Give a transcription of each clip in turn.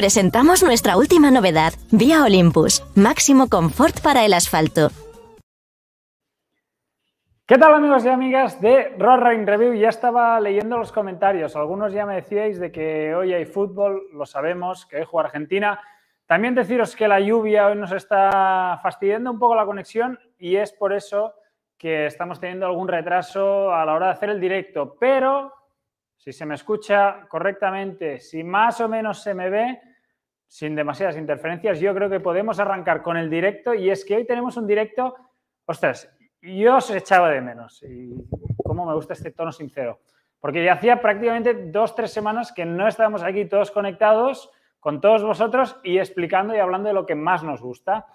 presentamos nuestra última novedad, Vía Olympus, máximo confort para el asfalto. ¿Qué tal amigos y amigas de Rain Review? Ya estaba leyendo los comentarios. Algunos ya me decíais de que hoy hay fútbol, lo sabemos, que hoy juega Argentina. También deciros que la lluvia hoy nos está fastidiando un poco la conexión y es por eso que estamos teniendo algún retraso a la hora de hacer el directo. Pero si se me escucha correctamente, si más o menos se me ve, sin demasiadas interferencias, yo creo que podemos arrancar con el directo y es que hoy tenemos un directo, ostras, yo os echaba de menos y cómo me gusta este tono sincero, porque ya hacía prácticamente dos, tres semanas que no estábamos aquí todos conectados con todos vosotros y explicando y hablando de lo que más nos gusta.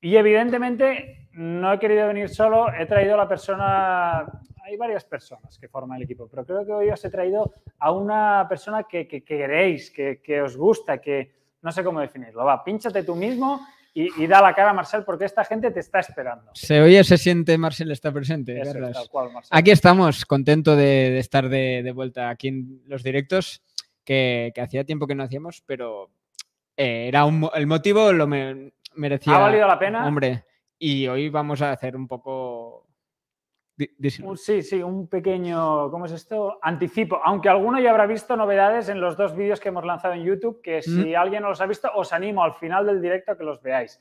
Y evidentemente no he querido venir solo, he traído a la persona, hay varias personas que forman el equipo, pero creo que hoy os he traído a una persona que, queréis, que os gusta, que, no sé cómo definirlo. Va, pínchate tú mismo y, da la cara a Marcel porque esta gente te está esperando. Se oye, se siente, Marcel está presente. Aquí estamos, contento de, estar de, vuelta aquí en los directos, que, hacía tiempo que no hacíamos, pero eh, era un, el motivo, lo me, merecía. ¿Ha valido la pena? Hombre, y hoy vamos a hacer un poco Sí, sí, un pequeño, ¿cómo es esto? Anticipo, aunque alguno ya habrá visto novedades en los dos vídeos que hemos lanzado en YouTube, que si mm. alguien no los ha visto, os animo al final del directo a que los veáis.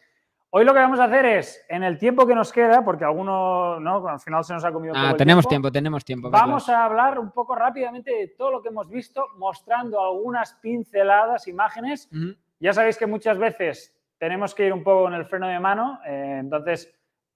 Hoy lo que vamos a hacer es, en el tiempo que nos queda, porque alguno, ¿no? Al final se nos ha comido. Ah, todo tenemos tiempo, tenemos tiempo. Vamos a hablar un poco rápidamente de todo lo que hemos visto, mostrando algunas pinceladas, imágenes. Mm. Ya sabéis que muchas veces tenemos que ir un poco en el freno de mano, eh, entonces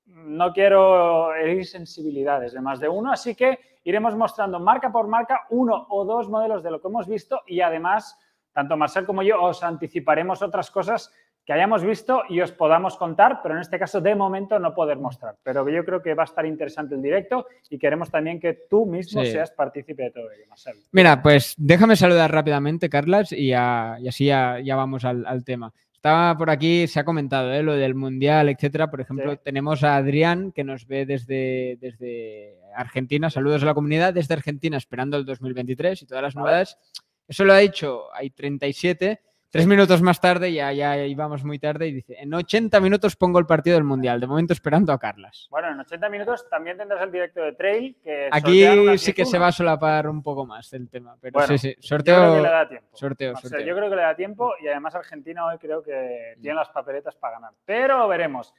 no quiero herir sensibilidades de más de uno, así que iremos mostrando marca por marca uno o dos modelos de lo que hemos visto y además, tanto Marcel como yo, os anticiparemos otras cosas que hayamos visto y os podamos contar, pero en este caso de momento no poder mostrar. Pero yo creo que va a estar interesante el directo y queremos también que tú mismo seas partícipe de todo ello, Mira, pues déjame saludar rápidamente, Carlas, y, así ya, vamos al, tema. Estaba por aquí, se ha comentado ¿eh? lo del mundial, etcétera. Por ejemplo, tenemos a Adrián que nos ve desde, desde Argentina. Saludos a la comunidad desde Argentina, esperando el 2023 y todas las novedades. Eso lo ha dicho, hay 37 Tres minutos más tarde, ya, ya íbamos muy tarde, y dice, en 80 minutos pongo el partido del Mundial, de momento esperando a Carlas. Bueno, en 80 minutos también tendrás el directo de Trail. Que Aquí sí que se va a solapar un poco más el tema, pero sí, sí, sorteo. Yo creo que le da tiempo. Sorteo, yo creo que le da tiempo y además Argentina hoy creo que mm. tiene las papeletas para ganar, pero veremos.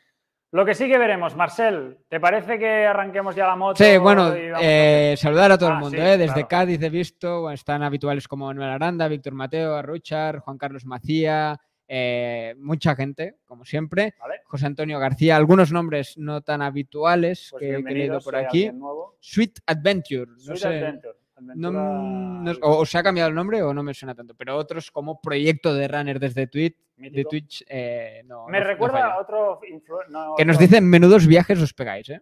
Lo que sí que veremos, Marcel, ¿te parece que arranquemos ya la moto? Sí, bueno, eh, saludar a todo el ah, mundo, eh, desde Cádiz he visto, están habituales como Manuel Aranda, Víctor Mateo, Arruchar, Juan Carlos Macía, eh, mucha gente, como siempre, José Antonio García, algunos nombres no tan habituales pues que he venido por aquí. Sweet Adventure, Adventure. No, mm, o, se ha cambiado el nombre o no me suena tanto, pero otros como Proyecto de Runner desde Twitch, de Twitch eh, no, Me recuerda a otro... que nos dicen menudos viajes os pegáis, ¿eh?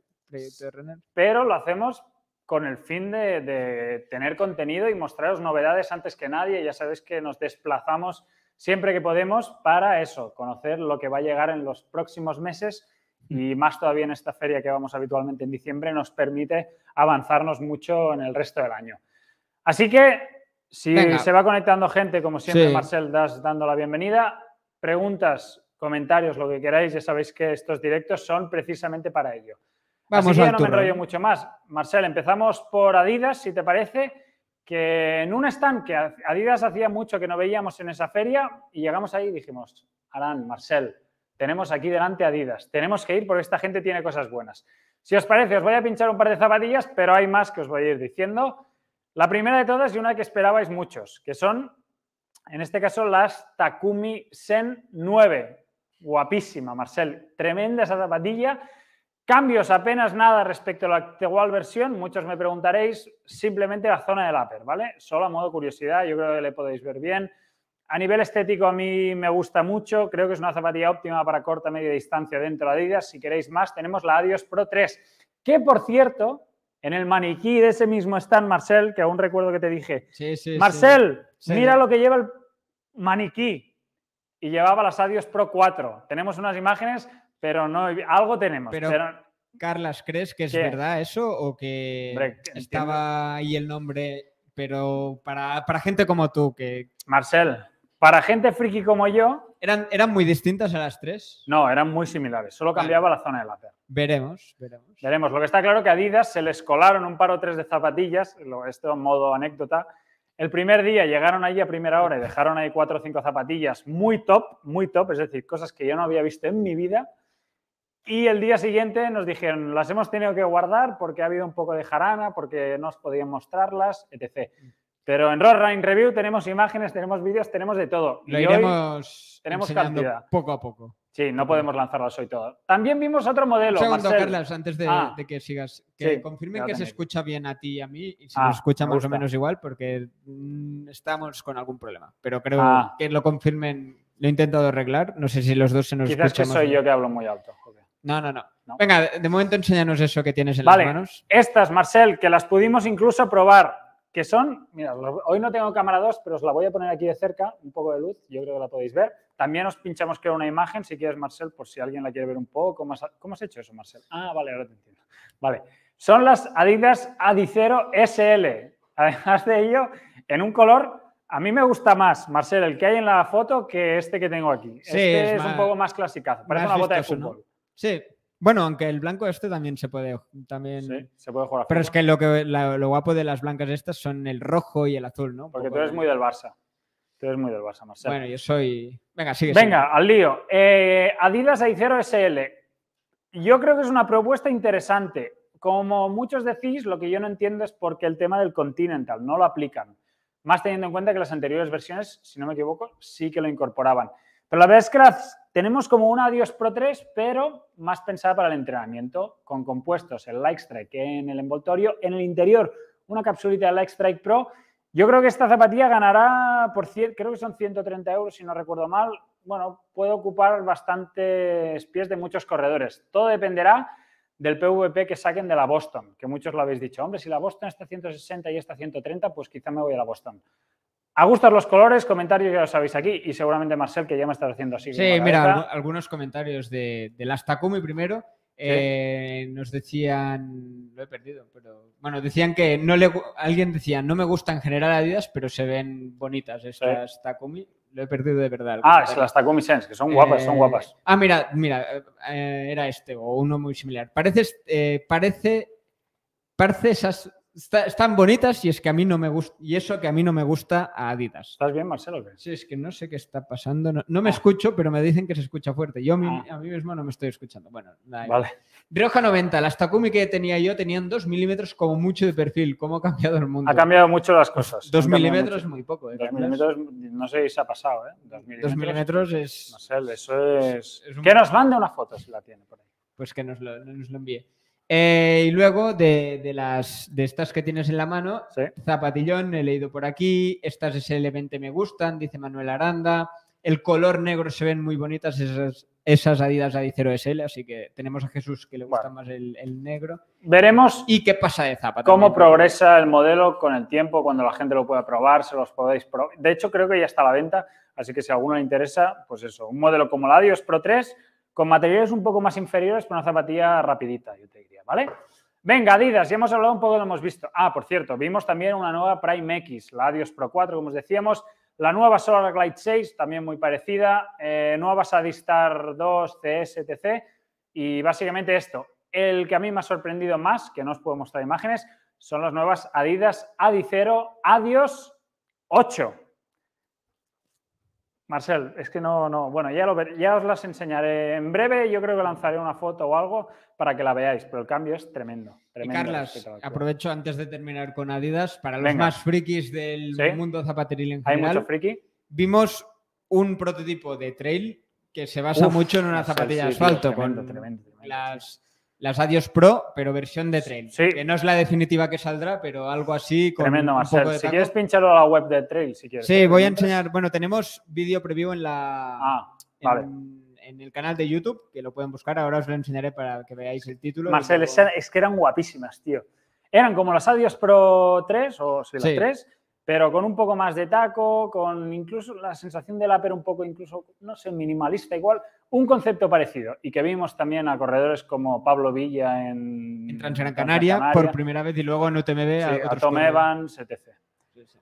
Pero lo hacemos con el fin de, de, tener contenido y mostraros novedades antes que nadie. Ya sabéis que nos desplazamos siempre que podemos para eso, conocer lo que va a llegar en los próximos meses y más todavía en esta feria que vamos habitualmente en diciembre nos permite avanzarnos mucho en el resto del año. Así que si se va conectando gente, como siempre, Marcel, das dando la bienvenida. Preguntas, comentarios, lo que queráis, ya sabéis que estos directos son precisamente para ello. Vamos Así que ya no me enrollo mucho más. Marcel, empezamos por Adidas, si te parece, que en un stand que Adidas hacía mucho que no veíamos en esa feria y llegamos ahí y dijimos, Arán, Marcel, tenemos aquí delante Adidas. Tenemos que ir porque esta gente tiene cosas buenas. Si os parece, os voy a pinchar un par de zapatillas, pero hay más que os voy a ir diciendo. La primera de todas y una que esperabais muchos, que son, en este caso, las Takumi Sen 9. Guapísima, Marcel. Tremenda esa zapatilla. Cambios apenas nada respecto a la actual versión. Muchos me preguntaréis simplemente la zona del upper, ¿vale? Solo a modo curiosidad, yo creo que le podéis ver bien. A nivel estético a mí me gusta mucho, creo que es una zapatilla óptima para corta media distancia dentro de Adidas. Si queréis más, tenemos la Adios Pro 3, que por cierto, en el maniquí de ese mismo stand, Marcel, que aún recuerdo que te dije, Marcel, mira lo que lleva el maniquí. Y llevaba las Adios Pro 4. Tenemos unas imágenes, pero no, algo tenemos. Pero... Carlas, ¿crees que es verdad eso o que estaba ahí el nombre, pero para, para gente como tú que... Marcel, para gente friki como yo. ¿Eran, ¿Eran muy distintas a las tres? No, eran muy similares. Solo cambiaba la zona de la perna. Veremos, veremos. Veremos. Lo que está claro que a Adidas se les colaron un par o tres de zapatillas, esto en modo anécdota. El primer día llegaron allí a primera hora y dejaron ahí cuatro o cinco zapatillas muy top, muy top, es decir, cosas que yo no había visto en mi vida. Y el día siguiente nos dijeron, las hemos tenido que guardar porque ha habido un poco de jarana, porque no os podían mostrarlas, etc. Pero en Road Rain Review tenemos imágenes, tenemos vídeos, tenemos de todo. Lo iremos hoy tenemos cantidad. poco a poco. Sí, no podemos lanzarlas hoy todo. También vimos otro modelo. segundo, Carlos, antes ah. de, que sigas, que confirmen que se escucha bien a ti y a mí y si nos ah, escucha más o menos igual porque mm, estamos con algún problema. Pero creo ah. que lo confirmen. Lo he intentado arreglar. No sé si los dos se nos Quizás que soy yo que hablo muy alto. No, no, no, Venga, de, momento enséñanos eso que tienes en las manos. Estas, Marcel, que las pudimos incluso probar que son, mira, hoy no tengo cámara 2, pero os la voy a poner aquí de cerca, un poco de luz, yo creo que la podéis ver. También os pinchamos, era una imagen, si quieres, Marcel, por si alguien la quiere ver un poco. Más. ¿Cómo has hecho eso, Marcel? Ah, vale, ahora te entiendo. Vale, son las Adidas Adicero SL. Además de ello, en un color, a mí me gusta más, Marcel, el que hay en la foto que este que tengo aquí. este es, un poco más clasicazo, parece una bota de fútbol. Sí, bueno, aunque el blanco este también se puede, también... se puede jugar. Pero es que lo, que lo guapo de las blancas estas son el rojo y el azul, ¿no? Porque tú eres muy del Barça. Tú eres muy del Barça, Marcelo. Bueno, yo soy... Venga, sigue. Venga, al lío. Eh, Adidas Aicero SL. Yo creo que es una propuesta interesante. Como muchos decís, lo que yo no entiendo es por qué el tema del Continental no lo aplican. Más teniendo en cuenta que las anteriores versiones, si no me equivoco, sí que lo incorporaban. Pero la verdad es que tenemos como una Adios Pro 3, pero más pensada para el entrenamiento, con compuestos, el Light Strike en el envoltorio, en el interior una capsulita de Light Strike Pro. Yo creo que esta zapatilla ganará, por cien, creo que son 130 euros si no recuerdo mal. Bueno, puede ocupar bastantes pies de muchos corredores. Todo dependerá del PVP que saquen de la Boston, que muchos lo habéis dicho, hombre, si la Boston está 160 y está 130, pues quizá me voy a la Boston. A gustos los colores? Comentarios ya lo sabéis aquí y seguramente Marcel que ya me está haciendo así. Sí, mira, algunos comentarios de, las Takumi primero. Eh, nos decían, lo he perdido, pero bueno, decían que no le, alguien decía, no me gusta en general Adidas, pero se ven bonitas estas Takumi. Lo he perdido de verdad. Ah, es las Takumi Sense, que son guapas, son eh, guapas. Ah, mira, mira, eh, era este o uno muy similar. Parece parece, parece esas están bonitas y es que a mí no me gusta, y eso que a mí no me gusta a Adidas. ¿Estás bien, Marcelo? Sí, es que no sé qué está pasando. No, me ah. escucho, pero me dicen que se escucha fuerte. Yo a mí ah. mismo no me estoy escuchando. Bueno, Vale. Rioja 90, las Takumi que tenía yo tenían 2 milímetros como mucho de perfil. ¿Cómo ha cambiado el mundo? Ha cambiado mucho las cosas. 2 milímetros es muy poco. 2 ¿eh? milímetros, no sé si se ha pasado. ¿eh? 2 milímetros, pues, es. No eso es. Que nos mande una foto si la tiene por ahí. Pues que nos nos lo envíe. Eh, y luego de, las, de estas que tienes en la mano, zapatillón, he leído por aquí, estas el 20 me gustan, dice Manuel Aranda, el color negro se ven muy bonitas esas, esas Adidas Adicero SL, así que tenemos a Jesús que le gusta más el, negro. Veremos. ¿Y qué pasa de Zapatillón. ¿Cómo progresa el modelo con el tiempo, cuando la gente lo pueda probar, se los podéis probar? De hecho, creo que ya está a la venta, así que si a alguno le interesa, pues eso, un modelo como la Adios Pro 3 con materiales un poco más inferiores, pero una zapatilla rapidita, yo te diría, ¿vale? Venga, Adidas, ya hemos hablado un poco, lo hemos visto. Ah, por cierto, vimos también una nueva Prime X, la Adios Pro 4, como os decíamos, la nueva Solar Glide 6, también muy parecida, eh, nuevas Adistar 2, 2, TC, y básicamente esto. El que a mí me ha sorprendido más, que no os puedo mostrar imágenes, son las nuevas Adidas Adicero Adios 8. Marcel, es que no, no, bueno, ya, lo ya os las enseñaré en breve, yo creo que lanzaré una foto o algo para que la veáis, pero el cambio es tremendo. aprovecho antes de terminar con Adidas, para los más frikis del mundo zapateril en general. Hay friki. Vimos un prototipo de trail que se basa mucho en una zapatilla de asfalto las las Adios Pro, pero versión de Trail. Que no es la definitiva que saldrá, pero algo así. Tremendo, Marcel. si quieres pincharlo a la web de Trail, si quieres. Sí, voy a enseñar. Bueno, tenemos vídeo preview en la. Ah, el canal de YouTube, que lo pueden buscar. Ahora os lo enseñaré para que veáis el título. Marcel, es que eran guapísimas, tío. Eran como las Adios Pro 3 o sí, las pero con un poco más de taco, con incluso la sensación del upper un poco incluso, no sé, minimalista igual, un concepto parecido y que vimos también a corredores como Pablo Villa en, en en Canaria, por primera vez y luego en UTMB a, etc.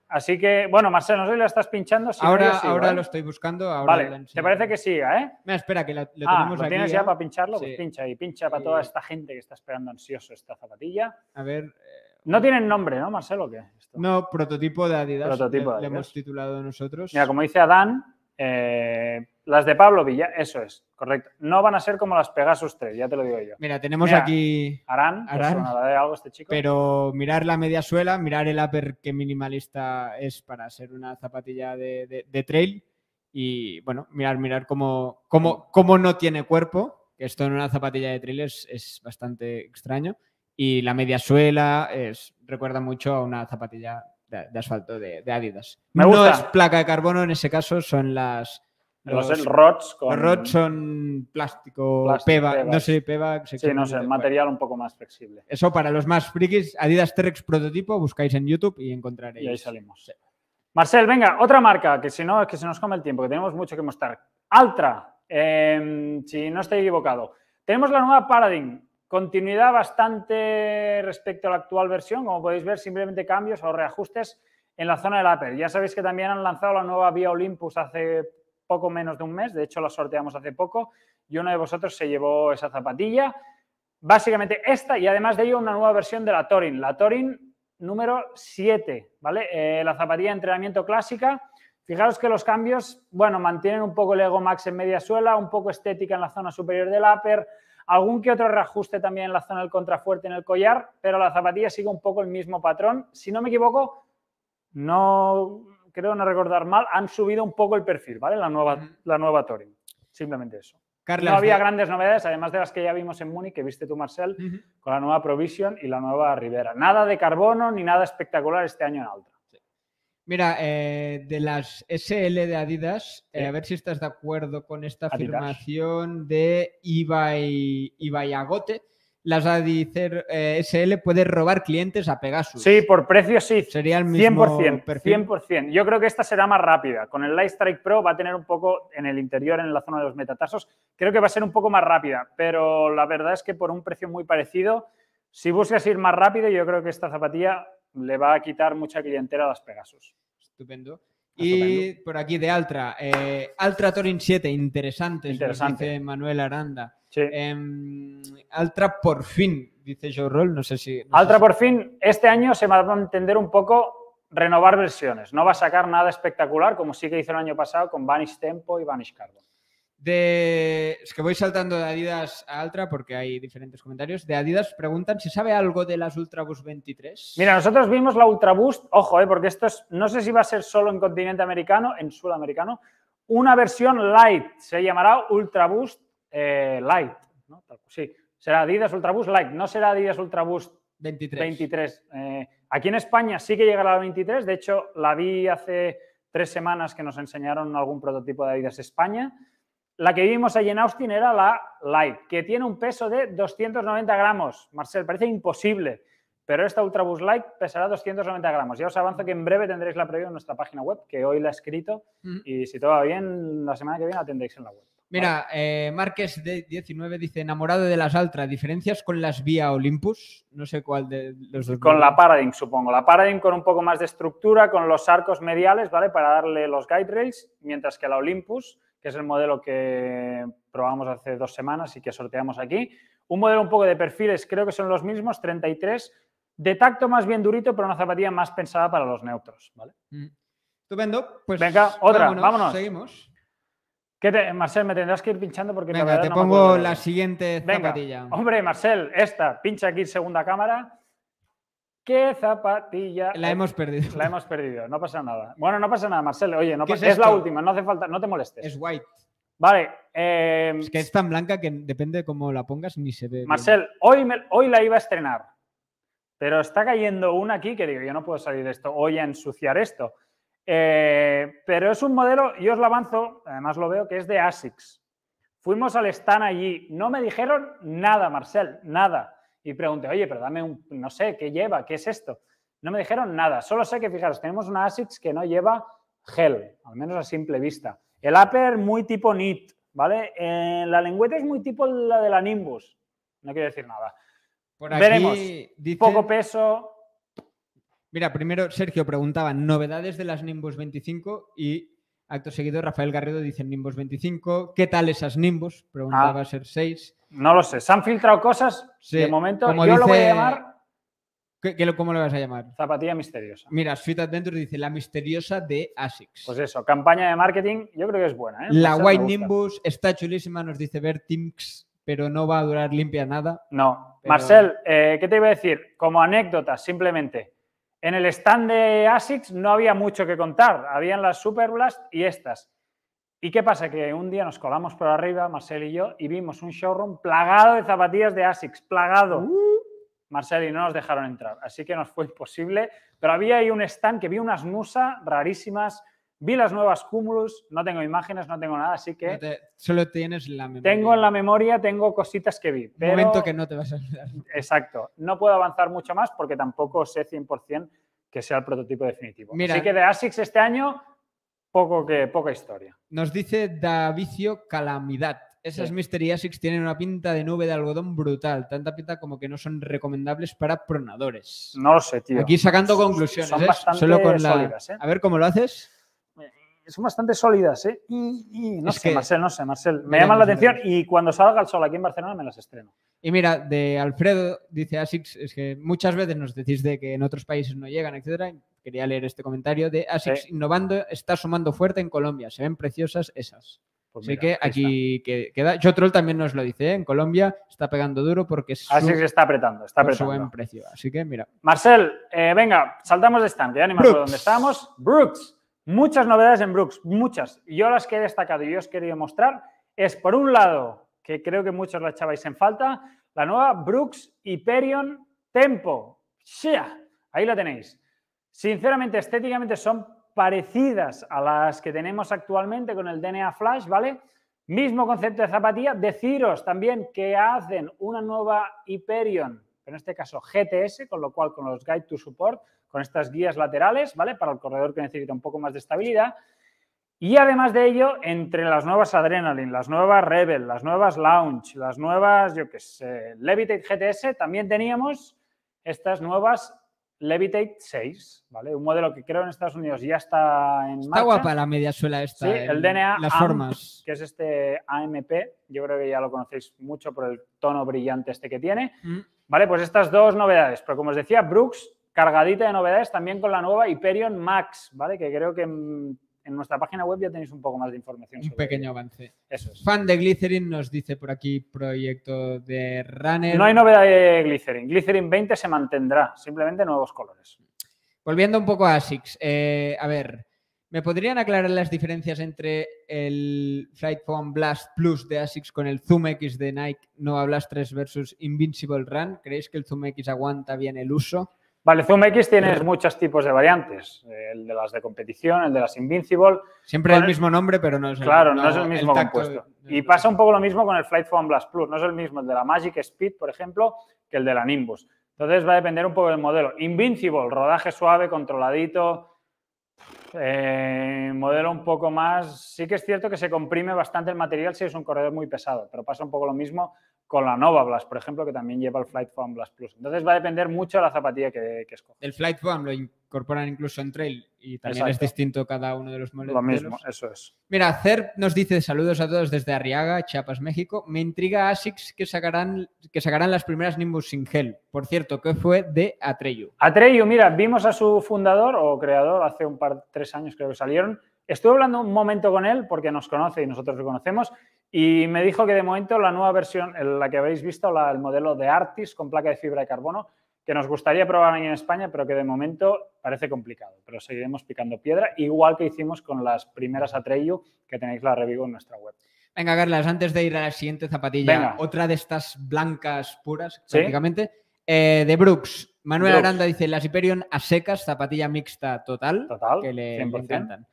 Así que, bueno, Marcelo, no sé la estás pinchando. ahora ahora ¿eh? lo estoy buscando. Ahora vale, ¿te parece que siga, eh? Mira, espera, que lo, ah, tenemos ¿lo tienes ya, ¿eh? para pincharlo? Pues pincha y pincha para toda esta gente que está esperando ansioso esta zapatilla. A ver, no tienen nombre, ¿no, Marcelo? ¿qué? No, prototipo de Adidas. Prototipo Le, hemos titulado nosotros. Mira, como dice Adán, eh, las de Pablo Villa, eso es, correcto. No van a ser como las Pegasus 3, ya te lo digo yo. Mira, tenemos aquí. Arán, Arán este chico. Pero mirar la media suela, mirar el upper que minimalista es para ser una zapatilla de, trail. Y bueno, mirar, mirar cómo, no tiene cuerpo. que Esto en una zapatilla de trail es bastante extraño y la media suela es, recuerda mucho a una zapatilla de, asfalto de, Adidas. No es placa de carbono en ese caso, son las... Los, los rods Los rods son plástico, plástico no sé, peba... Sí, no sé, material un poco más flexible. Eso para los más frikis, Adidas Terex prototipo, buscáis en YouTube y encontraréis. Y ahí salimos. Marcel, venga, otra marca, que si no, es que se nos come el tiempo, que tenemos mucho que mostrar. Altra, em, si no estoy equivocado. Tenemos la nueva Paradigm, Continuidad bastante respecto a la actual versión, como podéis ver, simplemente cambios o reajustes en la zona del Apple. Ya sabéis que también han lanzado la nueva via Olympus hace poco menos de un mes, de hecho la sorteamos hace poco y uno de vosotros se llevó esa zapatilla. Básicamente esta y además de ello una nueva versión de la Torin, la Torin número 7, ¿vale? Eh, la zapatilla de entrenamiento clásica. Fijaros que los cambios, bueno, mantienen un poco el Ego Max en media suela, un poco estética en la zona superior del upper, Algún que otro reajuste también en la zona del contrafuerte, en el collar, pero la zapatilla sigue un poco el mismo patrón. Si no me equivoco, no creo no recordar mal, han subido un poco el perfil, ¿vale? La nueva, la nueva Simplemente eso. no había grandes novedades, además de las que ya vimos en Múnich, que viste tú, Marcel, con la nueva Provision y la nueva Rivera. Nada de carbono ni nada espectacular este año en alto. Mira, eh, de las SL de Adidas, eh, a ver si estás de acuerdo con esta afirmación de Ibai, Agote. Las eh, SL puede robar clientes a Pegasus. Sí, por precio sí. Sería el mismo 100%, 100%. Yo creo que esta será más rápida. Con el Lightstrike Strike Pro va a tener un poco en el interior, en la zona de los metatarsos. Creo que va a ser un poco más rápida, pero la verdad es que por un precio muy parecido, si buscas ir más rápido, yo creo que esta zapatilla le va a quitar mucha clientela a las Pegasus. Estupendo. Y por aquí de Altra, eh, Altra Torin 7, interesante, interesante. dice Manuel Aranda. Em, Altra por fin, dice Joe Roll, no sé si... Altra por fin, este año se va a entender un poco renovar versiones, no va a sacar nada espectacular como sí que hizo el año pasado con Vanish Tempo y Vanish Carbon. De, es que voy saltando de Adidas a Altra porque hay diferentes comentarios. De Adidas preguntan si sabe algo de las Ultraboost 23. Mira, nosotros vimos la Ultraboost, ojo, eh, porque esto es, no sé si va a ser solo en continente americano, en sudamericano, una versión light, se llamará Ultraboost eh, light, ¿no? Sí, será Adidas Ultraboost light, no será Adidas Ultraboost 23. 23. Eh, aquí en España sí que llegará la 23, de hecho la vi hace tres semanas que nos enseñaron algún prototipo de Adidas España. La que vimos allí en Austin era la Light, que tiene un peso de 290 gramos. Marcel, parece imposible, pero esta Ultrabus Light pesará 290 gramos. Ya os avanzo que en breve tendréis la previa en nuestra página web, que hoy la he escrito, mm. y si todo va bien, la semana que viene la tendréis en la web. Mira, eh, Márquez de 19 dice, enamorado de las Altra, ¿diferencias con las Vía Olympus? No sé cuál de los dos. Con la Paradigm, supongo. La Paradigm con un poco más de estructura, con los arcos mediales, ¿vale? Para darle los guide rails, mientras que la Olympus que es el modelo que probamos hace dos semanas y que sorteamos aquí. Un modelo un poco de perfiles, creo que son los mismos, 33, de tacto más bien durito, pero una zapatilla más pensada para los neutros, ¿vale? Mm. Estupendo, pues Venga, otra, vámonos. Seguimos. Marcel, me tendrás que ir pinchando porque la te pongo la siguiente zapatilla. hombre, Marcel, esta, pincha aquí segunda cámara. ¿Qué zapatilla? La hemos perdido. La hemos perdido, no pasa nada. Bueno, no pasa nada, Marcel. Oye, no es, la última, no hace falta, no te molestes. Es white. Vale. Em, es que es tan blanca que depende de cómo la pongas ni se ve. Marcel, hoy, hoy la iba a estrenar, pero está cayendo una aquí que digo, yo no puedo salir de esto, hoy a ensuciar esto. Eh, pero es un modelo, yo os lo avanzo, además lo veo, que es de ASICS. Fuimos al stand allí, no me dijeron nada, Marcel, nada y pregunté, oye, pero dame un, no sé, ¿qué lleva? ¿Qué es esto? No me dijeron nada, solo sé que, fijaros, tenemos una ASICS que no lleva gel, al menos a simple vista. El upper muy tipo NIT, ¿vale? Eh, la lengüeta es muy tipo la de la Nimbus, no quiero decir nada. Veremos, poco peso. Mira, primero Sergio preguntaba, novedades de las Nimbus 25 y acto seguido Rafael Garrido dice Nimbus 25, ¿qué tal esas Nimbus? Preguntaba a ah. Ser 6. No lo sé. Se han filtrado cosas sí, de momento. yo lo voy a llamar. cómo lo vas a llamar? Zapatilla misteriosa. Mira, Sweet Adventure dice la misteriosa de ASICS. Pues eso, campaña de marketing, yo creo que es buena. ¿eh? La White Nimbus está chulísima, nos dice Bertimx, pero no va a durar limpia nada. No. Marcel, eh, ¿qué te iba a decir? Como anécdota, simplemente. En el stand de ASICS no había mucho que contar. Habían las Super Blast y estas. ¿Y qué pasa? Que un día nos colamos por arriba, Marcel y yo, y vimos un showroom plagado de zapatillas de ASICS, plagado. Uh. Marcel y no nos dejaron entrar, así que nos fue imposible. Pero había ahí un stand que vi unas Musa rarísimas, vi las nuevas Cumulus, no tengo imágenes, no tengo nada, así que... solo tienes la memoria. Tengo en la memoria, tengo cositas que vi. Pero... Momento que no te vas a olvidar. Exacto. No puedo avanzar mucho más porque tampoco sé 100% que sea el prototipo definitivo. Mira, así que de ASICS este año poco que, poca historia. Nos dice Davicio Calamidad. Esas sí. Mystery Asics tienen una pinta de nube de algodón brutal, tanta pinta como que no son recomendables para pronadores. No lo sé, tío. Aquí sacando conclusiones, son ¿eh? bastante sólidas, ¿eh? A ver cómo lo haces. Eh, son bastante sólidas, ¿eh? Y, no sé, Marcel, no sé, Marcel. Me llama la atención y cuando salga el sol aquí en Barcelona me las estreno. Y mira, de Alfredo dice Asics, es que muchas veces nos decís de que en otros países no llegan, etcétera quería leer este comentario de ASICS innovando, está sumando fuerte en Colombia. Se ven preciosas esas. Pues así que aquí queda. Yo Troll también nos lo dice, ¿eh? en Colombia está pegando duro porque así Asics está apretando, está apretando. precio. Así que mira. Marcel, eh, venga, saltamos de stand, ya ni más dónde estamos. Brooks, muchas novedades en Brooks, muchas. Yo las que he destacado y os quería mostrar es, por un lado, que creo que muchos la echabais en falta, la nueva Brooks Hyperion Tempo. sea Ahí la tenéis. Sinceramente, estéticamente son parecidas a las que tenemos actualmente con el DNA Flash, ¿vale? Mismo concepto de zapatilla. Deciros también que hacen una nueva Hyperion, en este caso GTS, con lo cual con los Guide to Support, con estas guías laterales, ¿vale? Para el corredor que necesita un poco más de estabilidad. Y además de ello, entre las nuevas Adrenaline, las nuevas Rebel, las nuevas Launch, las nuevas, yo qué sé, Levitate GTS, también teníamos estas nuevas Levitate 6, ¿vale? Un modelo que creo en Estados Unidos ya está en está marcha. Está guapa la media suela esta. Sí, el, DNA las formas. que es este AMP, yo creo que ya lo conocéis mucho por el tono brillante este que tiene. Mm. Vale, pues estas dos novedades, pero como os decía, Brooks cargadita de novedades también con la nueva Hyperion Max, ¿vale? Que creo que mm, en nuestra página web ya tenéis un poco más de información. Un pequeño avance. Fan de Glycerin nos dice por aquí proyecto de Runner. No hay novedad de Glycerin. Glycerin 20 se mantendrá, simplemente nuevos colores. Volviendo un poco a ASICS, eh, a ver, ¿me podrían aclarar las diferencias entre el Flight Blast Plus de ASICS con el Zoom X de Nike Nova Blast 3 versus Invincible Run? ¿Creéis que el Zoom X aguanta bien el uso? Vale, Zoom X tienes muchos tipos de variantes. Eh, el de las de competición, el de las Invincible. Siempre el, mismo nombre, pero no es el Claro, no, es el mismo compuesto. y pasa un poco lo mismo con el Flight Foam Blast Plus. No es el mismo el de la Magic Speed, por ejemplo, que el de la Nimbus. Entonces va a depender un poco del modelo. Invincible, rodaje suave, controladito. Eh, modelo un poco más. Sí que es cierto que se comprime bastante el material si es un corredor muy pesado, pero pasa un poco lo mismo con la Nova Blast, por ejemplo, que también lleva el Flight Foam Blast Plus. Entonces va a depender mucho de la zapatilla que, que El Flight Foam lo incorporan incluso en trail y también es distinto cada uno de los modelos. Lo mismo, eso es. Mira, CERP nos dice saludos a todos desde Arriaga, Chiapas, México. Me intriga ASICS que sacarán, que sacarán las primeras Nimbus sin gel. Por cierto, ¿qué fue de Atreyu? Atreyu, mira, vimos a su fundador o creador hace un par, tres años creo que salieron. Estuve hablando un momento con él porque nos conoce y nosotros lo conocemos y me dijo que de momento la nueva versión, la que habéis visto, el modelo de Artis con placa de fibra de carbono, que nos gustaría probar en España, pero que de momento parece complicado. Pero seguiremos picando piedra, igual que hicimos con las primeras Atreyu, que tenéis la review en nuestra web. Venga, Carlas, antes de ir a la siguiente zapatilla, otra de estas blancas puras, prácticamente, eh, de Brooks. Manuel Aranda dice, las Hyperion a secas, zapatilla mixta total, que le encantan.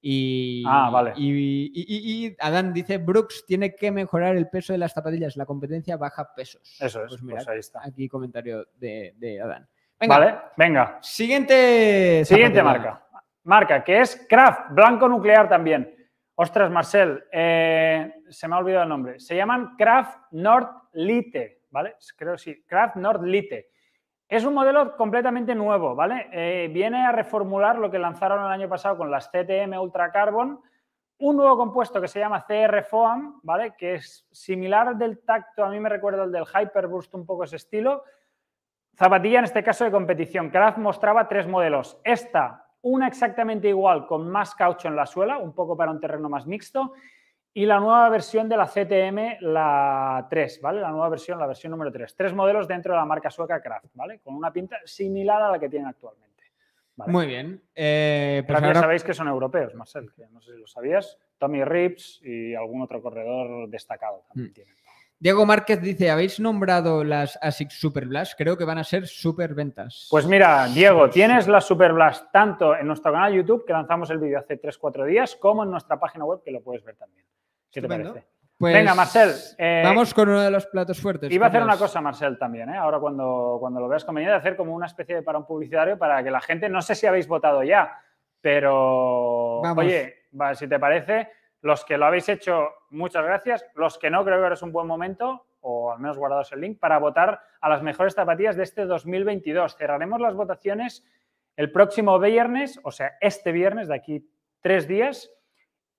Y, ah, vale. y, Adán dice, Brooks tiene que mejorar el peso de las zapatillas, la competencia baja pesos. Eso es, pues, pues Aquí comentario de, Adán. Venga, vale, venga. Siguiente. Siguiente marca. Marca, que es Kraft, blanco nuclear también. Ostras, Marcel, eh, se me ha olvidado el nombre. Se llaman Kraft Nord Lite, ¿vale? Creo que sí, Kraft Nord Lite. Es un modelo completamente nuevo, ¿vale? Eh, viene a reformular lo que lanzaron el año pasado con las CTM Ultra Carbon, un nuevo compuesto que se llama CR Foam, ¿vale? Que es similar del tacto, a mí me recuerda el del Hyperboost, un poco ese estilo. Zapatilla en este caso de competición. Kraft mostraba tres modelos. Esta, una exactamente igual con más caucho en la suela, un poco para un terreno más mixto, y la nueva versión de la CTM, la 3, ¿vale? La nueva versión, la versión número 3. Tres modelos dentro de la marca sueca Kraft, ¿vale? Con una pinta similar a la que tienen actualmente. Muy bien. Eh, pues sabéis que son europeos, Marcel, que no sé si lo sabías. Tommy Rips y algún otro corredor destacado también mm. tienen. Diego Márquez dice, ¿habéis nombrado las ASIC Super Blast? Creo que van a ser super ventas. Pues mira, Diego, tienes las Super Blast tanto en nuestro canal YouTube, que lanzamos el vídeo hace 3-4 días, como en nuestra página web, que lo puedes ver también. ¿Qué te parece? Pues Venga, Marcel. Eh, vamos con uno de los platos fuertes. Iba a hacer una cosa, Marcel, también. ¿eh? Ahora, cuando, cuando lo veas conveniente, hacer como una especie de para un publicitario para que la gente, no sé si habéis votado ya, pero. Oye, si te parece, los que lo habéis hecho, muchas gracias. Los que no, creo que ahora es un buen momento, o al menos guardados el link, para votar a las mejores zapatillas de este 2022. Cerraremos las votaciones el próximo viernes, o sea, este viernes, de aquí tres días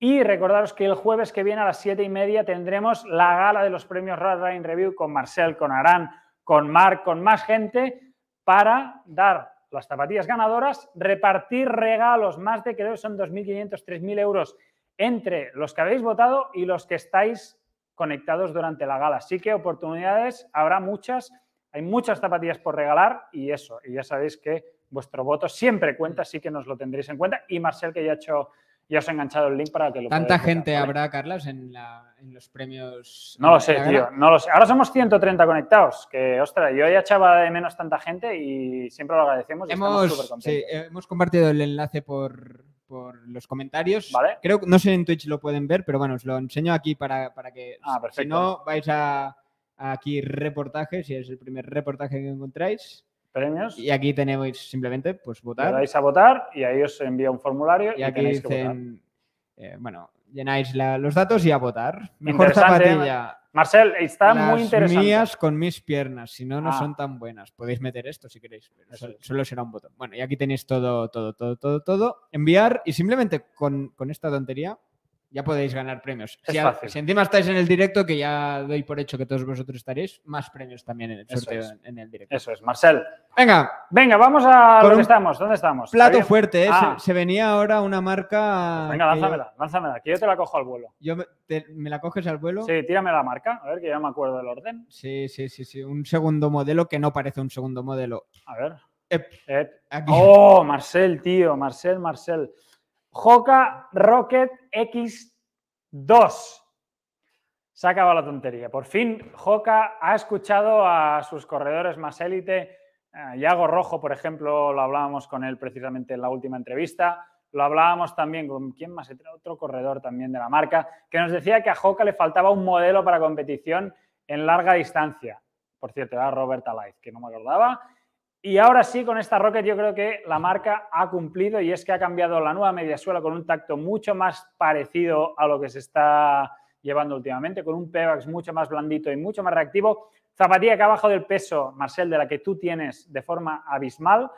y recordaros que el jueves que viene a las 7 y media tendremos la gala de los premios Radline Review con Marcel, con Arán, con Marc, con más gente para dar las zapatillas ganadoras, repartir regalos, más de creo son 2.500, 3.000 euros entre los que habéis votado y los que estáis conectados durante la gala. Así que oportunidades habrá muchas, hay muchas zapatillas por regalar y eso, y ya sabéis que vuestro voto siempre cuenta, así que nos lo tendréis en cuenta. Y Marcel, que ya ha hecho y os he enganchado el link para que lo ¿Tanta gente habrá, Carlos, en, los premios? No lo sé, tío, no lo sé. Ahora somos 130 conectados, que, ostras, yo ya echaba de menos tanta gente y siempre lo agradecemos hemos, estamos súper contentos. Sí, hemos compartido el enlace por, los comentarios. ¿Vale? Creo, no sé en Twitch lo pueden ver, pero bueno, os lo enseño aquí para, que, ah, si no, vais a, aquí reportaje, si es el primer reportaje que encontráis premios. Y aquí tenéis simplemente, pues, votar. Le a votar y ahí os envía un formulario y, aquí eh, bueno, llenáis los datos y a votar. Mejor zapatilla. Marcel, está muy interesante. mías con mis piernas, si no, no ah. son tan buenas. Podéis meter esto si queréis, solo, será un botón. Bueno, y aquí tenéis todo, todo, todo, todo, todo. Enviar y simplemente con, con esta tontería ya podéis ganar premios. si, encima estáis en el directo, que ya doy por hecho que todos vosotros estaréis, más premios también en el sorteo en el directo. Eso es, Marcel. Venga. Venga, vamos a dónde estamos. ¿Dónde estamos? Plato fuerte, ¿eh? Ah. se, venía ahora una marca. Pues venga, lánzamela, lánzamela, que yo te la cojo al vuelo. me, la coges al vuelo? Sí, tírame la marca, a ver que ya me acuerdo del orden. Sí, sí, sí, sí. Un segundo modelo que no parece un segundo modelo. A ver. Oh, Marcel, tío, Marcel, Marcel. Joka Rocket X2. Se ha la tontería. Por fin, Joka ha escuchado a sus corredores más élite. Yago eh, Rojo, por ejemplo, lo hablábamos con él precisamente en la última entrevista. Lo hablábamos también con quién más, otro corredor también de la marca, que nos decía que a Joka le faltaba un modelo para competición en larga distancia. Por cierto, era Robert Alaiz, que no me acordaba. Y ahora sí, con esta Rocket yo creo que la marca ha cumplido y es que ha cambiado la nueva media suela con un tacto mucho más parecido a lo que se está llevando últimamente, con un Pegax mucho más blandito y mucho más reactivo. Zapatilla que ha bajado el peso, Marcel, de la que tú tienes de forma abismal.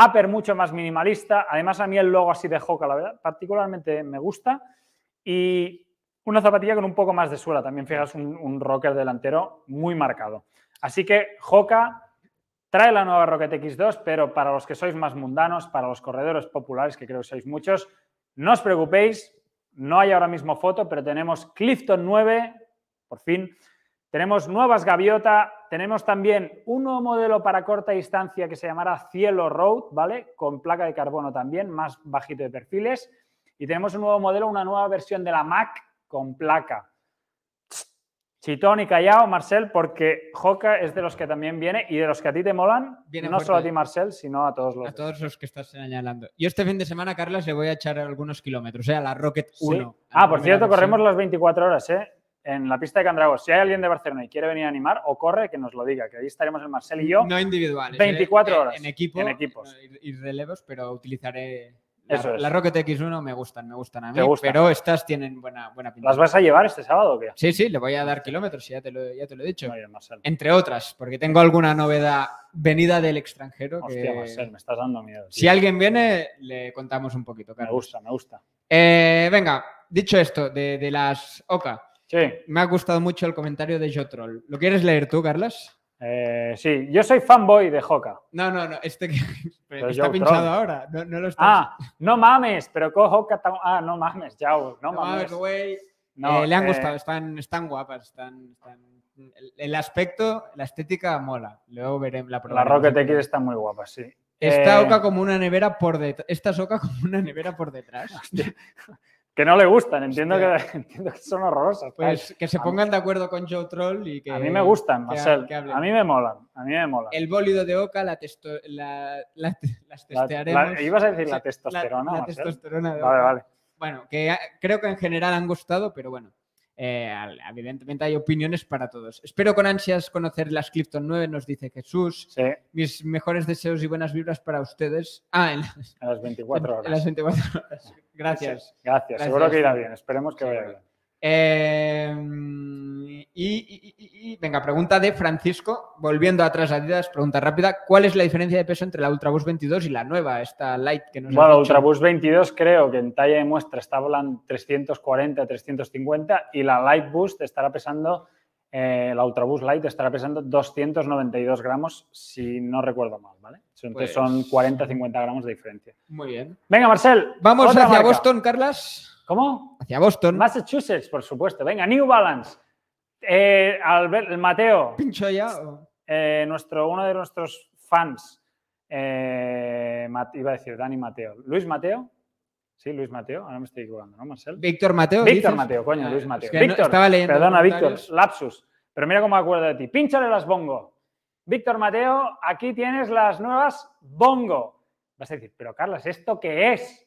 Upper mucho más minimalista. Además, a mí el logo así de Hoka, la verdad, particularmente me gusta. Y una zapatilla con un poco más de suela. También fijas un, un rocker delantero muy marcado. Así que Hoka Trae la nueva Rocket X2, pero para los que sois más mundanos, para los corredores populares, que creo que sois muchos, no os preocupéis, no hay ahora mismo foto, pero tenemos Clifton 9, por fin, tenemos nuevas gaviota, tenemos también un nuevo modelo para corta distancia que se llamará Cielo Road, ¿vale? Con placa de carbono también, más bajito de perfiles. Y tenemos un nuevo modelo, una nueva versión de la Mac con placa. Chitón y Callao, Marcel, porque Joca es de los que también viene y de los que a ti te molan, no solo a ti, Marcel, sino a todos los. A todos los que estás señalando. Yo este fin de semana, Carlos, le voy a echar algunos kilómetros, o eh, sea, la Rocket 1. Ah, por cierto, corremos las 24 horas, ¿eh? En la pista de Candragos. Si hay alguien de Barcelona y quiere venir a animar, o corre, que nos lo diga, que ahí estaremos el Marcel y yo. No individuales. 24 eh, eh, horas. En equipo. En equipos. Y relevos, pero utilizaré las, Rocket X1 me gustan, me gustan a mí, pero estas tienen buena, buena pinta. ¿Las vas a llevar este sábado o qué? Sí, sí, le voy a dar kilómetros, ya te lo, ya te lo he dicho. Entre otras, porque tengo alguna novedad venida del extranjero. Hostia, que... Marcel, me estás dando miedo. Si alguien viene, le contamos un poquito. Carlos. Me gusta, me gusta. Eh, venga, dicho esto, de, las OCA. Me ha gustado mucho el comentario de Jotrol. ¿Lo quieres leer tú, Carlas? Eh, sí, yo soy fanboy de Hoka. No, no, no, este que está pinchado ahora, no, no lo está. Ah, no mames, pero con Hoka. Ah, no mames, ya, no, no mames. güey. No, eh, le han eh, gustado, están, están guapas, están, El, aspecto, la estética mola. Luego veremos la La Rocket X está muy guapa, sí. Esta Oca como una nevera por detrás. Esta Hoka como una nevera por detrás. que no le gustan, entiendo que, entiendo que, son horrorosas. Pues que se pongan de acuerdo con Joe Troll y que... A mí me gustan, Marcel. a mí me molan, a mí me molan. El bólido de Oca, la las testearemos. ibas a decir la testosterona, La, testosterona Vale, vale. Bueno, que creo que en general han gustado, pero bueno eh, evidentemente hay opiniones para todos. Espero con ansias conocer las Clifton 9, nos dice Jesús. Mis mejores deseos y buenas vibras para ustedes. Ah, a las 24 horas. Gracias. gracias. Seguro que irá bien. Esperemos que vaya bien. Em, y, venga, pregunta de Francisco, volviendo atrás a Adidas, pregunta rápida, ¿cuál es la diferencia de peso entre la Ultraboost 22 y la nueva, esta Light que nos Bueno, la Ultraboost 22 creo que en talla de muestra está volando 340, 350 y la Light Boost estará pesando, eh, la Ultrabus Light estará pesando 292 gramos, si no recuerdo mal, ¿vale? Entonces son 40, pues 50 gramos de diferencia. Muy bien. Venga, Marcel. Vamos hacia Boston, Carlas. ¿Cómo? Hacia Boston. Massachusetts, por supuesto. Venga, New Balance. Eh, Albert, Mateo. Pincho ya. Eh, nuestro, uno de nuestros fans. Eh, iba a decir Dani Mateo. Luis Mateo. Sí, Luis Mateo. Ahora me estoy equivocando, ¿no, Marcel? Víctor Mateo. Víctor Mateo, coño, ah, Luis Mateo. Víctor, perdona, Víctor. Lapsus. Pero mira cómo me acuerdo de ti. Pínchale las bongo. Víctor Mateo, aquí tienes las nuevas bongo. Vas a decir, pero Carlos, ¿esto qué es?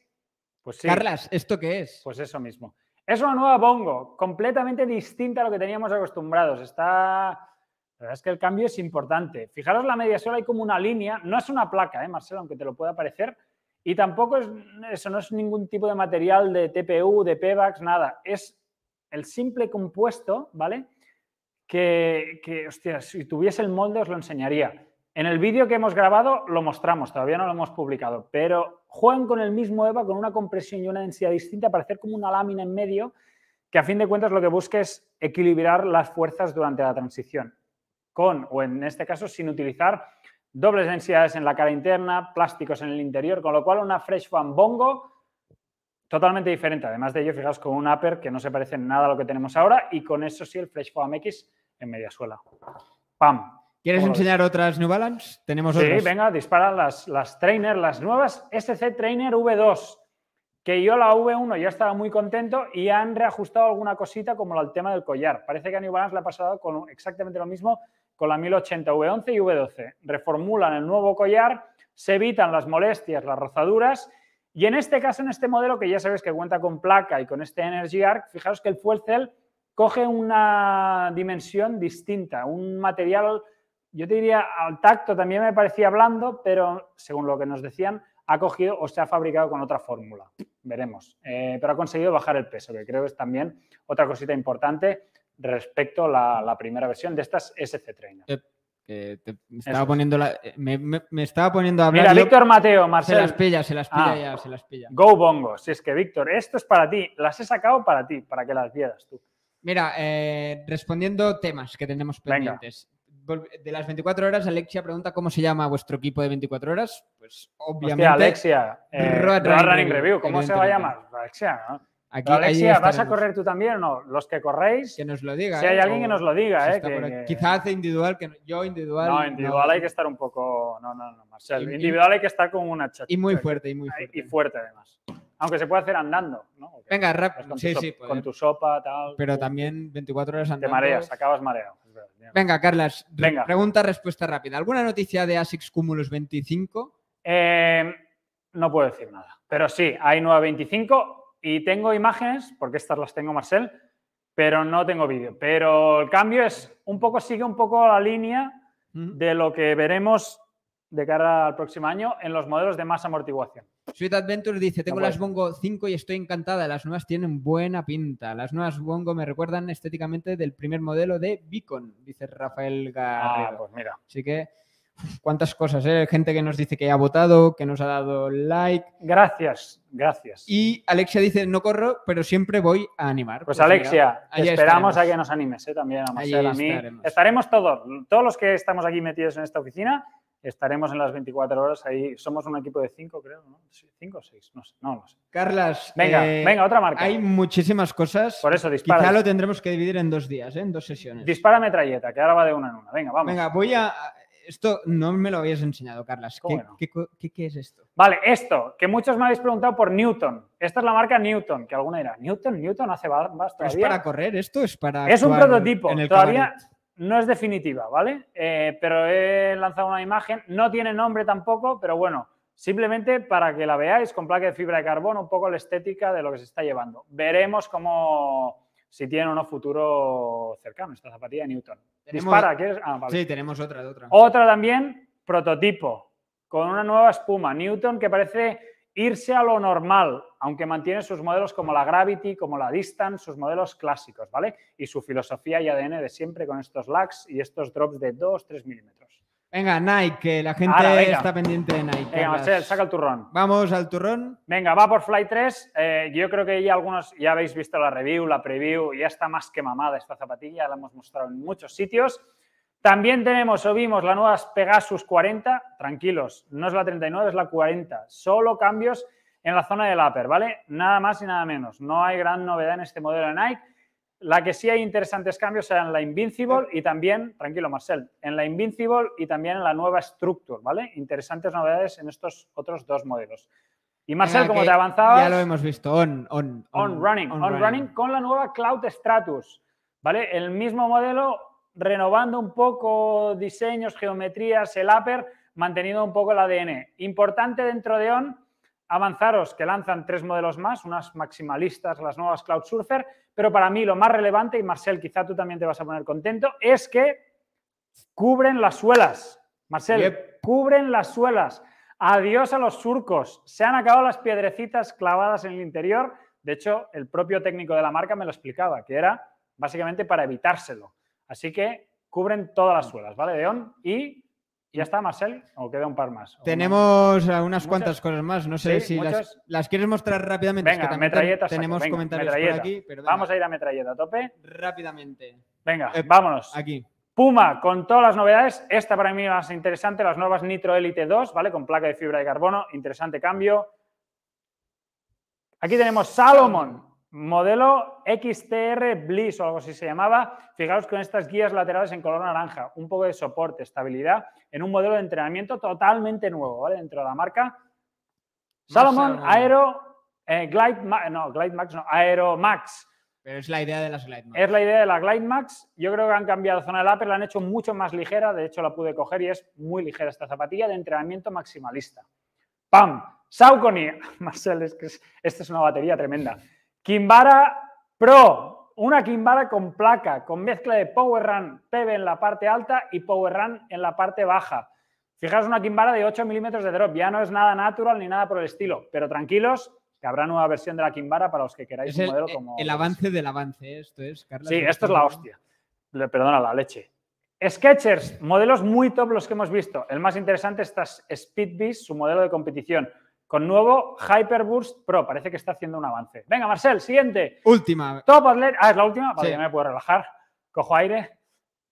Pues sí. Carlas, ¿esto qué es? Pues eso mismo. Es una nueva Bongo, completamente distinta a lo que teníamos acostumbrados. Está. La verdad es que el cambio es importante. Fijaros, la media sola hay como una línea, no es una placa, ¿eh, Marcelo, aunque te lo pueda parecer, y tampoco es eso, no es ningún tipo de material de TPU, de Pebax, nada. Es el simple compuesto, ¿vale? Que, que hostia, si tuviese el molde os lo enseñaría. En el vídeo que hemos grabado lo mostramos, todavía no lo hemos publicado, pero juegan con el mismo EVA, con una compresión y una densidad distinta, para hacer como una lámina en medio, que a fin de cuentas lo que busca es equilibrar las fuerzas durante la transición, con, o en este caso, sin utilizar dobles densidades en la cara interna, plásticos en el interior, con lo cual una Fresh Foam Bongo totalmente diferente. Además de ello, fijaos con un upper que no se parece en nada a lo que tenemos ahora y con eso sí el Fresh Foam X en media suela. ¡Pam! ¿Quieres enseñar otras New Balance? ¿Tenemos sí, venga, dispara las, las trainer, las nuevas SC Trainer V2, que yo la V1 ya estaba muy contento y han reajustado alguna cosita como el tema del collar. Parece que a New Balance le ha pasado con exactamente lo mismo con la 1080 V11 y V12. Reformulan el nuevo collar, se evitan las molestias, las rozaduras y en este caso, en este modelo que ya sabes que cuenta con placa y con este Energy Arc, fijaros que el fuel cell coge una dimensión distinta, un material yo te diría, al tacto también me parecía blando, pero según lo que nos decían, ha cogido o se ha fabricado con otra fórmula. Veremos. Eh, pero ha conseguido bajar el peso, que creo que es también otra cosita importante respecto a la, primera versión de estas SC Trainer. me, estaba poniendo a hablar. Mira, Víctor Mateo, Marcelo. Se las pilla, se las pilla ah. ya, se las pilla. Go bongo. Si es que, Víctor, esto es para ti. Las he sacado para ti, para que las vieras tú. Mira, eh, respondiendo temas que tenemos pendientes de las 24 horas, Alexia pregunta cómo se llama vuestro equipo de 24 horas. Pues obviamente. Alexia, eh, Review. ¿Cómo se va a llamar? Alexia, Alexia, ¿vas a correr tú también o Los que corréis. Que nos lo diga. Si hay ¿eh? alguien que nos lo diga, ¿eh? Quizás hace individual, que yo individual. No, individual hay que estar un poco. No, no, no, Marcel. individual hay que estar con una chat. Y muy fuerte, y muy fuerte. Y fuerte además. Aunque se puede hacer andando, ¿no? Venga, rápido. Sí, sí. Con tu sopa, tal. Pero también 24 horas andando. Te mareas, acabas mareado. Venga, Carlas, pregunta, respuesta rápida. ¿Alguna noticia de ASICS Cumulus 25? Em, no puedo decir nada, pero sí, hay nueva 25 y tengo imágenes, porque estas las tengo, Marcel, pero no tengo vídeo. Pero el cambio es un poco, sigue un poco la línea de lo que veremos de cara al próximo año en los modelos de más amortiguación. Sweet Adventures dice, tengo las Bongo 5 y estoy encantada, las nuevas tienen buena pinta. Las nuevas Bongo me recuerdan estéticamente del primer modelo de Beacon, dice Rafael Garrido. Ah, pues mira. Así que cuántas cosas, ¿eh? gente que nos dice que ha votado, que nos ha dado like. Gracias, gracias. Y Alexia dice, no corro, pero siempre voy a animar. Pues, pues Alexia, esperamos a que nos animes ¿eh? también a a mí. estaremos. todos, todos los que estamos aquí metidos en esta oficina, estaremos en las 24 horas ahí. Somos un equipo de 5, creo, ¿no? 5 o 6, no sé, no, sé. Carlas, venga, eh, venga, otra marca. Hay muchísimas cosas. Por eso dispara. Quizá lo tendremos que dividir en dos días, ¿eh? en dos sesiones. Dispara metralleta, que ahora va de una en una. Venga, vamos. Venga, voy a esto no me lo habías enseñado, Carlas. ¿Qué, no? ¿qué, qué, es esto? Vale, esto, que muchos me habéis preguntado por Newton. Esta es la marca Newton, que alguna era. Newton, Newton hace bastante. ¿Es para correr esto? ¿Es para.? Es un prototipo. todavía, no es definitiva, ¿vale? Eh, pero he lanzado una imagen, no tiene nombre tampoco, pero bueno, simplemente para que la veáis con placa de fibra de carbono, un poco la estética de lo que se está llevando. Veremos cómo, si tiene un futuro cercano esta zapatilla de Newton. Dispara, ¿quieres? Ah, Sí, tenemos otra, otra. Otra también, prototipo, con una nueva espuma. Newton que parece irse a lo normal, aunque mantiene sus modelos como la Gravity, como la Distance, sus modelos clásicos, ¿vale? Y su filosofía y ADN de siempre con estos lags y estos drops de 2-3 milímetros. Venga, Nike, la gente está pendiente de Nike. Venga, Marcel, saca el turrón. Vamos al turrón. Venga, va por Fly 3. Eh, yo creo que ya algunos ya habéis visto la review, la preview, ya está más que mamada esta zapatilla, la hemos mostrado en muchos sitios. También tenemos o vimos la nueva Pegasus 40, tranquilos, no es la 39, es la 40, solo cambios en la zona del upper, ¿vale? Nada más y nada menos, no hay gran novedad en este modelo de Nike. La que sí hay interesantes cambios será en la Invincible y también, tranquilo Marcel, en la Invincible y también en la nueva Structure, ¿vale? Interesantes novedades en estos otros dos modelos. Y Marcel, como te avanzabas... Ya lo hemos visto, on, on, on running, on, running, con la nueva Cloud Stratus, ¿vale? El mismo modelo, renovando un poco diseños, geometrías, el upper, manteniendo un poco el ADN. Importante dentro de ON avanzaros que lanzan tres modelos más, unas maximalistas, las nuevas Cloud Surfer, pero para mí lo más relevante, y Marcel, quizá tú también te vas a poner contento, es que cubren las suelas. Marcel, cubren las suelas. Adiós a los surcos. Se han acabado las piedrecitas clavadas en el interior. De hecho, el propio técnico de la marca me lo explicaba, que era básicamente para evitárselo. Así que cubren todas las suelas, ¿vale, Deón? Y ya mm. está, Marcel, o queda un par más. Tenemos unas cuantas cosas más, no sé si las, quieres mostrar rápidamente. Venga, Tenemos comentarios aquí. Pero Vamos a ir a metralleta a tope. Rápidamente. Venga, eh, vámonos. Aquí. Puma, con todas las novedades, esta para mí es más interesante, las nuevas Nitro Elite 2, ¿vale? Con placa de fibra de carbono, interesante cambio. Aquí tenemos Salomon, Modelo XTR Bliss o algo así se llamaba. Fijaos con estas guías laterales en color naranja, un poco de soporte, estabilidad, en un modelo de entrenamiento totalmente nuevo, ¿vale? Dentro de la marca. Salomon Aero eh, Glide, no, Glide Max, no, Aero Max. Pero es la idea de las Glide Max. Es la idea de la Glide Max. Yo creo que han cambiado zona del upper, la han hecho mucho más ligera. De hecho, la pude coger y es muy ligera esta zapatilla de entrenamiento maximalista. ¡Pam! Saucony, Marcel, es que esta es una batería tremenda. Kimbara Pro, una Kimbara con placa, con mezcla de Power Run PB en la parte alta y Power Run en la parte baja. Fijaos, una Kimbara de 8 milímetros de drop, ya no es nada natural ni nada por el estilo, pero tranquilos, que habrá nueva versión de la Kimbara para los que queráis un modelo eh, como... El avance del avance, ¿eh? esto es, Carla. Sí, esto es la hostia. Le, perdona la leche. Sketchers, modelos muy top los que hemos visto. El más interesante está Speedbeast, su modelo de competición con nuevo Hyperburst Pro. Parece que está haciendo un avance. Venga, Marcel, siguiente. Última. Topo Athletic. Ah, es la última. ya me puedo relajar. Cojo aire.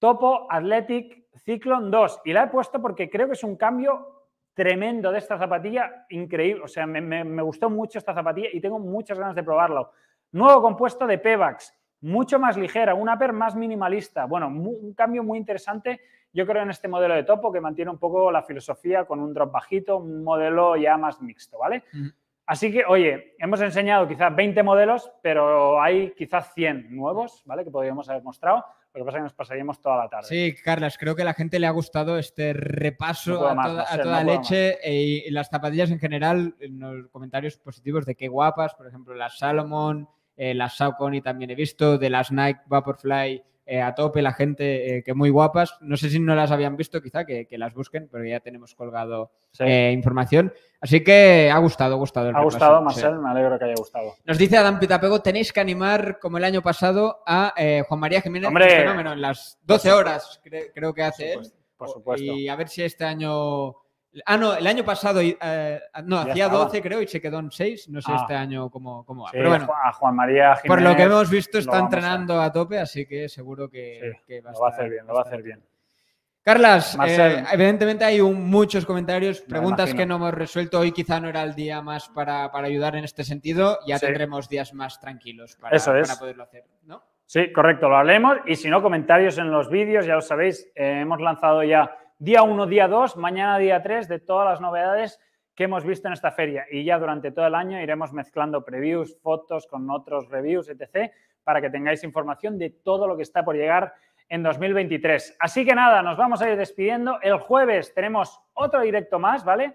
Topo Athletic Cyclone 2. Y la he puesto porque creo que es un cambio tremendo de esta zapatilla. Increíble. O sea, me, gustó mucho esta zapatilla y tengo muchas ganas de probarlo. Nuevo compuesto de Pebax. Mucho más ligera. Un upper más minimalista. Bueno, un cambio muy interesante yo creo en este modelo de topo que mantiene un poco la filosofía con un drop bajito, un modelo ya más mixto, ¿vale? Así que, oye, hemos enseñado quizás 20 modelos, pero hay quizás 100 nuevos, ¿vale? Que podríamos haber mostrado. Lo que pasa es que nos pasaríamos toda la tarde. Sí, Carlos, creo que a la gente le ha gustado este repaso a, toda, leche eh, y, las zapatillas en general, en eh, los comentarios positivos de qué guapas, por ejemplo, las Salomon, eh, las Saucony también he visto, de las Nike Vaporfly eh, a tope la gente, eh, que muy guapas. No sé si no las habían visto, quizá que, las busquen, pero ya tenemos colgado eh, información. Así que ha gustado, ha gustado. El ha gustado, Marcel, me alegro que haya gustado. Nos dice Adán Pitapego, tenéis que animar, como el año pasado, a Juan María Jiménez, Hombre, fenómeno, en las 12 horas, creo, que hace por supuesto. Y a ver si este año Ah, no, el año pasado, eh, no, hacía 12 creo y se quedó en 6, no sé ah. este año cómo, cómo va. Pero bueno, a Juan María Por lo que hemos visto está entrenando a... tope, así que seguro que, va, va a hacer bien, lo va a hacer bien. Carlas, eh, evidentemente hay muchos comentarios, preguntas que no hemos resuelto. Hoy quizá no era el día más para, ayudar en este sentido. Ya tendremos días más tranquilos para, poderlo hacer, ¿no? Sí, correcto, lo hablemos. Y si no, comentarios en los vídeos, ya lo sabéis, eh, hemos lanzado ya día 1, día 2, mañana día 3 de todas las novedades que hemos visto en esta feria. Y ya durante todo el año iremos mezclando previews, fotos con otros reviews, etc., para que tengáis información de todo lo que está por llegar en 2023. Así que nada, nos vamos a ir despidiendo. El jueves tenemos otro directo más, ¿vale?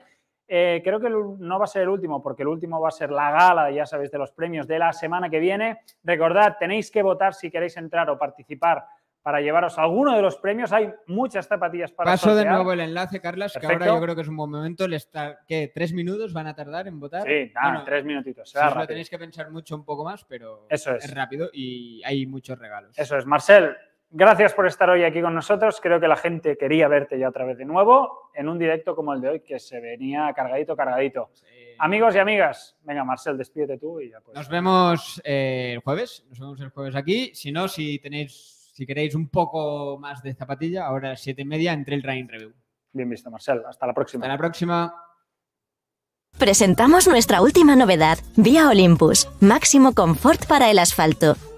Eh, creo que no va a ser el último, porque el último va a ser la gala, ya sabéis, de los premios de la semana que viene. Recordad, tenéis que votar si queréis entrar o participar para llevaros alguno de los premios. Hay muchas zapatillas para Paso de nuevo el enlace, Carlas, que ahora yo creo que es un buen momento. ¿Qué? ¿Tres minutos van a tardar en votar? Sí, tres minutitos. si Lo tenéis que pensar mucho un poco más, pero es. rápido y hay muchos regalos. Eso es. Marcel, gracias por estar hoy aquí con nosotros. Creo que la gente quería verte ya otra vez de nuevo en un directo como el de hoy, que se venía cargadito, cargadito. Amigos y amigas, venga Marcel, despídete tú y ya pues. Nos vemos eh, el jueves, nos vemos el jueves aquí. Si no, si tenéis si queréis un poco más de zapatilla, ahora a las 7 y media entre el Rain Review. Bien visto, Marcel. Hasta la próxima. Hasta la próxima. Presentamos nuestra última novedad, Vía Olympus, máximo confort para el asfalto